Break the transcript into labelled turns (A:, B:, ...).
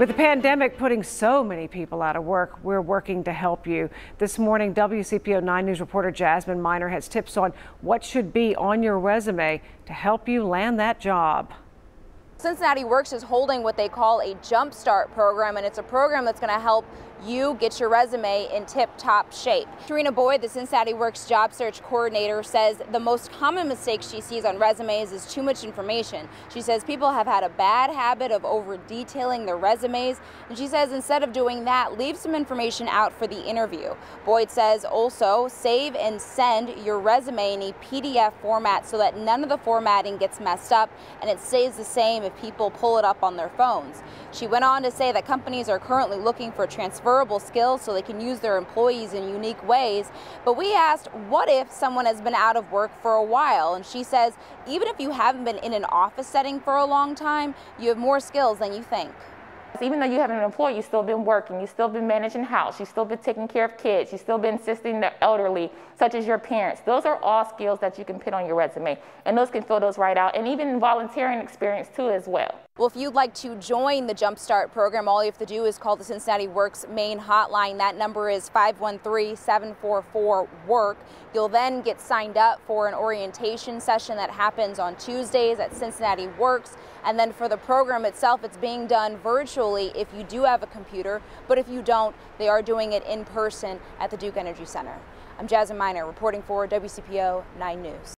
A: With the pandemic putting so many people out of work, we're working to help you. This morning, WCPO 9 News reporter Jasmine Miner has tips on what should be on your resume to help you land that job.
B: Cincinnati Works is holding what they call a Jumpstart program, and it's a program that's going to help you get your resume in tip-top shape. Serena Boyd, the Cincinnati Works job search coordinator, says the most common mistake she sees on resumes is too much information. She says people have had a bad habit of over-detailing their resumes, and she says instead of doing that, leave some information out for the interview. Boyd says also save and send your resume in a PDF format so that none of the formatting gets messed up and it stays the same if people pull it up on their phones. She went on to say that companies are currently looking for transferable skills so they can use their employees in unique ways. But we asked, what if someone has been out of work for a while? And she says, even if you haven't been in an office setting for a long time, you have more skills
C: than you think. Even though you haven't been employed, you've still been working, you've still been managing house, you've still been taking care of kids, you've still been assisting the elderly, such as your parents. Those are all skills that you can put on your resume, and those can fill those right out, and even volunteering experience too as well. Well, if you'd like to
B: join the Jumpstart program, all you have to do is call the Cincinnati Works main hotline. That number is 513-744-WORK. You'll then get signed up for an orientation session that happens on Tuesdays at Cincinnati Works. And then for the program itself, it's being done virtually if you do have a computer, but if you don't, they are doing it in person at the Duke Energy Center. I'm Jasmine Miner reporting for WCPO 9 News.